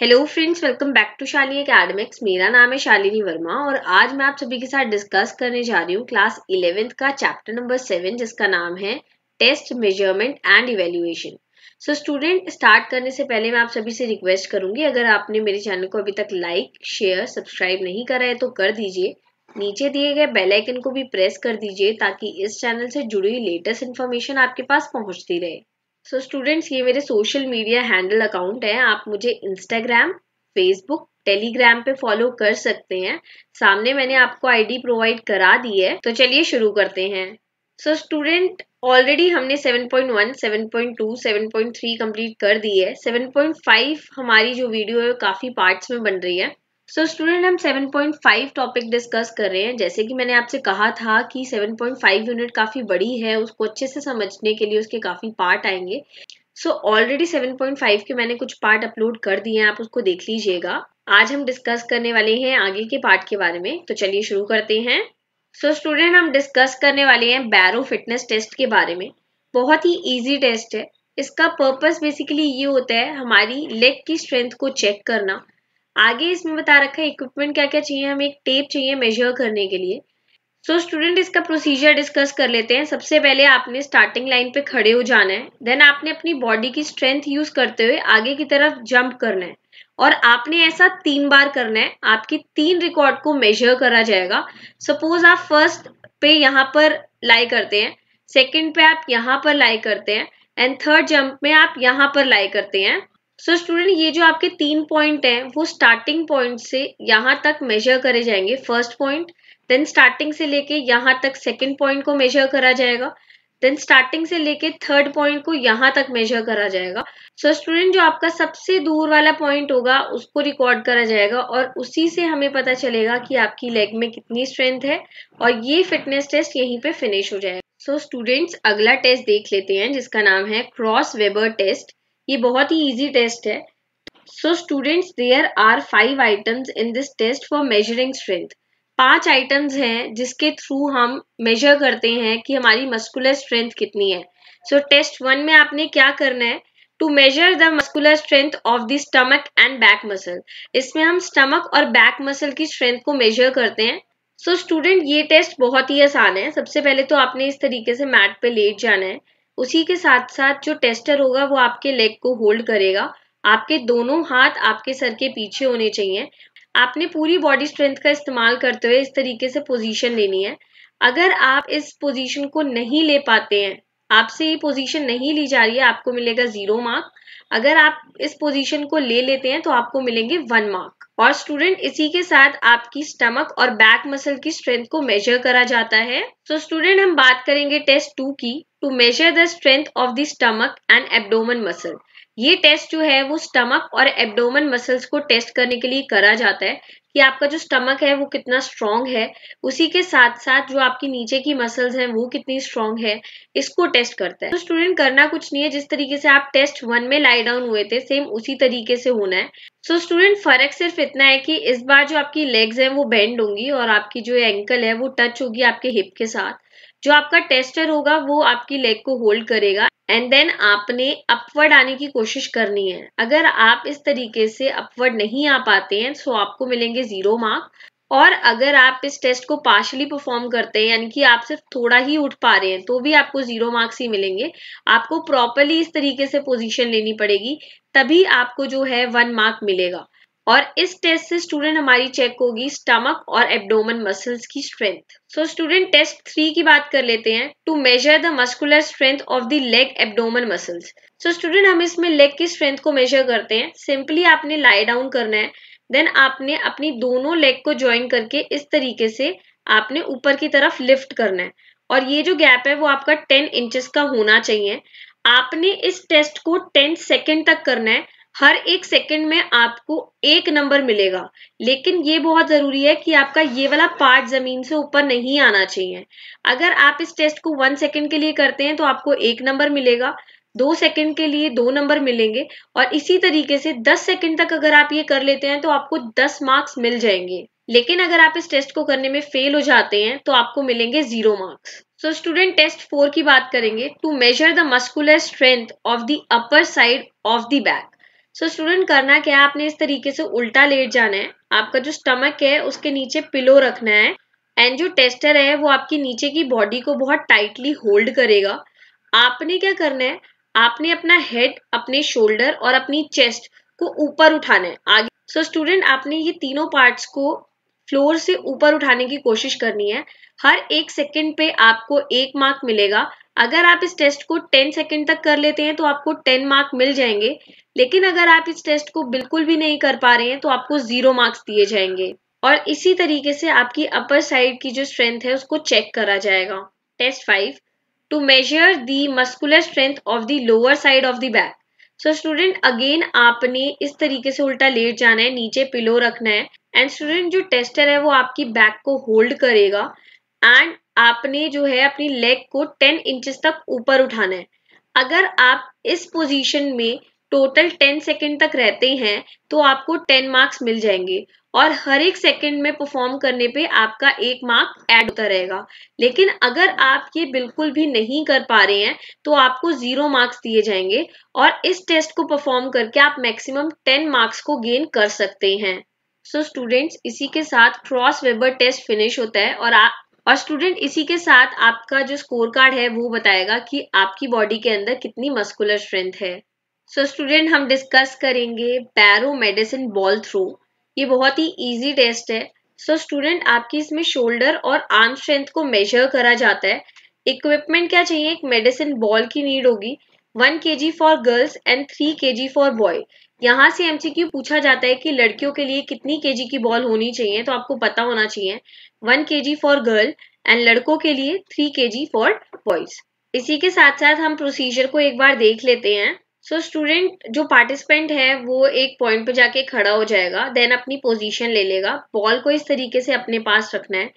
Hello friends welcome back to Shali academics मेरा नाम है शालिनी वर्मा और आज मैं आप सभी के साथ डिस्कस करने जा रही हूँ क्लास इलेवेंथ का चैप्टर नंबर सेवन जिसका नाम है test measurement and evaluation so student start करने से पहले मैं आप सभी से रिक्वेस्ट करूंगी अगर आपने मेरे चैनल को अभी तक लाइक शेयर सब्सक्राइब नहीं करा है तो कर दीजिए नीचे दिए गए बेल आइकन को भी प्रेस कर दीजिए ताकि इस चैनल से जुड़ी हुई लेटेस्ट इन्फॉर्मेशन आपके पास पहुंचती रहे सो so, स्टूडेंट्स ये मेरे सोशल मीडिया हैंडल अकाउंट है आप मुझे इंस्टाग्राम फेसबुक टेलीग्राम पे फॉलो कर सकते हैं सामने मैंने आपको आईडी प्रोवाइड करा दी है तो चलिए शुरू करते हैं सो स्टूडेंट ऑलरेडी हमने 7.1, 7.2, 7.3 कंप्लीट कर दी है 7.5 हमारी जो वीडियो है काफ़ी पार्ट्स में बन रही है सो स्टूडेंट हम 7.5 टॉपिक डिस्कस कर रहे हैं जैसे कि मैंने आपसे कहा था कि 7.5 यूनिट काफ़ी बड़ी है उसको अच्छे से समझने के लिए उसके काफ़ी पार्ट आएंगे सो ऑलरेडी 7.5 के मैंने कुछ पार्ट अपलोड कर दिए हैं आप उसको देख लीजिएगा आज हम डिस्कस करने वाले हैं आगे के पार्ट के बारे में तो चलिए शुरू करते हैं सो so, स्टूडेंट हम डिस्कस करने वाले हैं बैरो फिटनेस टेस्ट के बारे में बहुत ही ईजी टेस्ट है इसका पर्पज बेसिकली ये होता है हमारी लेग की स्ट्रेंथ को चेक करना आगे इसमें बता रखा है इक्विपमेंट क्या क्या चाहिए हमें एक टेप चाहिए मेजर करने के लिए सो so, स्टूडेंट इसका प्रोसीजर डिस्कस कर लेते हैं सबसे पहले आपने स्टार्टिंग लाइन पे खड़े हो जाना है देन आपने अपनी बॉडी की स्ट्रेंथ यूज करते हुए आगे की तरफ जंप करना है और आपने ऐसा तीन बार करना है आपकी तीन रिकॉर्ड को मेजर करा जाएगा सपोज आप फर्स्ट पे यहाँ पर लाई करते हैं सेकेंड पे आप यहाँ पर लाई करते हैं एंड थर्ड जंप में आप यहाँ पर लाई करते हैं सो so, स्टूडेंट ये जो आपके तीन पॉइंट हैं वो स्टार्टिंग पॉइंट से यहाँ तक मेजर करे जाएंगे फर्स्ट पॉइंट देन स्टार्टिंग से लेके यहाँ तक सेकेंड पॉइंट को मेजर करा जाएगा देन स्टार्टिंग से लेके थर्ड पॉइंट को यहाँ तक मेजर करा जाएगा सो so, स्टूडेंट जो आपका सबसे दूर वाला पॉइंट होगा उसको रिकॉर्ड करा जाएगा और उसी से हमें पता चलेगा कि आपकी लेग में कितनी स्ट्रेंथ है और ये फिटनेस टेस्ट यहीं पे फिनिश हो जाएगा सो so, स्टूडेंट्स अगला टेस्ट देख लेते हैं जिसका नाम है क्रॉस वेबर टेस्ट ये बहुत ही इजी टेस्ट है so students there are five items in this test for measuring strength पांच आइटम्स हैं जिसके थ्रू हम मेजर करते हैं कि हमारी मस्कुलर स्ट्रेंथ कितनी है सो टेस्ट वन में आपने क्या करना है to measure the muscular strength of the stomach and back muscle इसमें हम स्टमक और बैक मसल की स्ट्रेंथ को मेजर करते हैं सो so, स्टूडेंट ये टेस्ट बहुत ही आसान है सबसे पहले तो आपने इस तरीके से मैट पे लेट जाना है उसी के साथ साथ जो टेस्टर होगा वो आपके लेग को होल्ड करेगा आपके दोनों हाथ आपके सर के पीछे होने चाहिए आपने पूरी बॉडी स्ट्रेंथ का इस्तेमाल करते हुए इस तरीके से पोजीशन लेनी है अगर आप इस पोजीशन को नहीं ले पाते हैं आपसे ये पोजीशन नहीं ली जा रही है आपको मिलेगा जीरो मार्क अगर आप इस पोजीशन को ले लेते हैं तो आपको मिलेंगे वन मार्क और स्टूडेंट इसी के साथ आपकी स्टमक और बैक मसल की स्ट्रेंथ को मेजर करा जाता है सो so स्टूडेंट हम बात करेंगे टेस्ट टू की to measure the strength of the stomach and abdomen muscle ये टेस्ट जो है वो स्टमक और एब्डोमन मसल्स को टेस्ट करने के लिए करा जाता है कि आपका जो स्टमक है वो कितना स्ट्रांग है उसी के साथ साथ जो आपकी नीचे की मसल्स हैं वो कितनी स्ट्रांग है इसको टेस्ट करता है तो स्टूडेंट करना कुछ नहीं है जिस तरीके से आप टेस्ट वन में लाई डाउन हुए थे सेम उसी तरीके से होना है सो स्टूडेंट फर्क सिर्फ इतना है कि इस बार जो आपकी लेग्स हैं वो बेंड होंगी और आपकी जो एंकल है वो टच होगी आपके हिप के साथ जो आपका टेस्टर होगा वो आपकी लेग को होल्ड करेगा एंड देन आपने अपवर्ड आने की कोशिश करनी है अगर आप इस तरीके से अपवर्ड नहीं आ पाते हैं सो आपको मिलेंगे जीरो मार्क और अगर आप इस टेस्ट को पार्शली परफॉर्म करते हैं यानी कि आप सिर्फ थोड़ा ही उठ पा रहे हैं तो भी आपको जीरो मार्क्स ही मिलेंगे आपको प्रॉपरली इस तरीके से पोजीशन लेनी पड़ेगी तभी आपको जो है वन मार्क मिलेगा और इस टेस्ट से स्टूडेंट हमारी चेक होगी स्टमक और एब्डोमन मसल्स की strength so student test three की बात कर लेते हैं to measure the muscular strength of the leg abdomen muscles so student हम इसमें लेग की स्ट्रेंथ को मेजर करते हैं सिंपली आपने लाई डाउन करना है देन आपने अपनी दोनों लेग को ज्वाइन करके इस तरीके से आपने ऊपर की तरफ लिफ्ट करना है और ये जो गैप है वो आपका टेन इंचेस का होना चाहिए आपने इस टेस्ट को टेन सेकेंड तक करना है हर एक सेकंड में आपको एक नंबर मिलेगा लेकिन ये बहुत जरूरी है कि आपका ये वाला पार्ट जमीन से ऊपर नहीं आना चाहिए अगर आप इस टेस्ट को वन सेकंड के लिए करते हैं तो आपको एक नंबर मिलेगा दो सेकंड के लिए दो नंबर मिलेंगे और इसी तरीके से दस सेकंड तक अगर आप ये कर लेते हैं तो आपको दस मार्क्स मिल जाएंगे लेकिन अगर आप इस टेस्ट को करने में फेल हो जाते हैं तो आपको मिलेंगे zero marks so student test four की बात करेंगे to measure the muscular strength of the upper side of the back so so, student करना क्या आपने इस तरीके से उल्टा लेट जाना है आपका जो स्टमक है उसके नीचे पिलो रखना है एंड जो टेस्टर है वो आपके नीचे की बॉडी को बहुत टाइटली होल्ड करेगा आपने क्या करना है आपने अपना हेड अपने शोल्डर और अपनी चेस्ट को ऊपर उठाना है आगे सो so, स्टूडेंट आपने ये तीनों पार्ट्स को फ्लोर से ऊपर उठाने की कोशिश करनी है हर एक सेकेंड पे आपको एक मार्क मिलेगा अगर आप इस टेस्ट को 10 सेकंड तक कर लेते हैं तो आपको 10 मार्क मिल जाएंगे लेकिन अगर आप इस टेस्ट को बिल्कुल भी नहीं कर पा रहे हैं तो आपको जीरो मार्क्स दिए जाएंगे और इसी तरीके से आपकी अपर साइड की जो स्ट्रेंथ है उसको चेक करा जाएगा test five to measure the muscular strength of the lower side of the back so student again आपने इस तरीके से उल्टा लेट जाना है नीचे पिलो रखना है एंड स्टूडेंट जो टेस्टर है वो आपकी बैक को होल्ड करेगा एंड आपने जो है अपनी लेग को 10 इंच तक ऊपर उठाना है अगर आप इस पोजीशन में टोटल 10 सेकेंड तक रहते हैं तो आपको 10 मार्क्स मिल जाएंगे और हर एक सेकंड में परफॉर्म करने पे आपका एक मार्क ऐड होता रहेगा लेकिन अगर आप ये बिल्कुल भी नहीं कर पा रहे हैं तो आपको जीरो मार्क्स दिए जाएंगे और इस टेस्ट को परफॉर्म करके आप मैक्सिमम टेन मार्क्स को गेन कर सकते हैं सो so स्टूडेंट्स इसी के साथ क्रॉस वेबर टेस्ट फिनिश होता है और आप और स्टूडेंट इसी के साथ आपका जो स्कोर कार्ड है वो बताएगा कि आपकी बॉडी के अंदर कितनी मस्कुलर स्ट्रेंथ है सो so, स्टूडेंट हम डिस्कस करेंगे पैरो मेडिसिन बॉल थ्रो ये बहुत ही इजी टेस्ट है सो so, स्टूडेंट आपकी इसमें शोल्डर और आर्म स्ट्रेंथ को मेजर करा जाता है इक्विपमेंट क्या चाहिए एक मेडिसिन बॉल की नीड होगी one K G for girls and three K G for boy यहाँ से एमसीक्यू पूछा जाता है कि लड़कियों के लिए कितनी केजी की बॉल होनी चाहिए तो आपको पता होना चाहिए one K G for girl and लड़कों के लिए three K G for boys इसी के साथ साथ हम प्रोसीजर को एक बार देख लेते हैं सो so, स्टूडेंट जो पार्टिसिपेंट है वो एक पॉइंट पे जाके खड़ा हो जाएगा देन अपनी पोजीशन ले लेगा बॉल को इस तरीके से अपने पास रखना है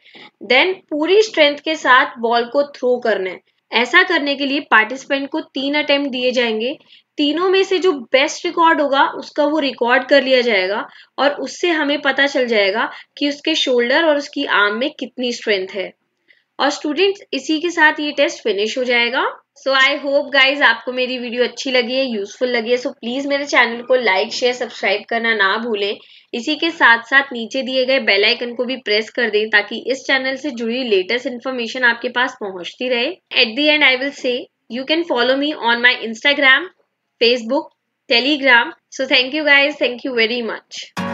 देन पूरी स्ट्रेंथ के साथ बॉल को थ्रो करना है ऐसा करने के लिए पार्टिसिपेंट को तीन अटेम्प्ट दिए जाएंगे तीनों में से जो बेस्ट रिकॉर्ड होगा उसका वो रिकॉर्ड कर लिया जाएगा और उससे हमें पता चल जाएगा कि उसके शोल्डर और उसकी आर्म में कितनी स्ट्रेंथ है और स्टूडेंट्स इसी के साथ ये टेस्ट फिनिश हो जाएगा सो आई होप गाइज आपको मेरी वीडियो अच्छी लगी है यूजफुल लगी है सो so प्लीज मेरे चैनल को लाइक शेयर सब्सक्राइब करना ना भूलें इसी के साथ साथ नीचे दिए गए बेल आइकन को भी प्रेस कर दें ताकि इस चैनल से जुड़ी लेटेस्ट इन्फॉर्मेशन आपके पास पहुंचती रहे at the end I will say you can follow me on my Instagram Facebook, Telegram. So thank you guys. Thank you very much.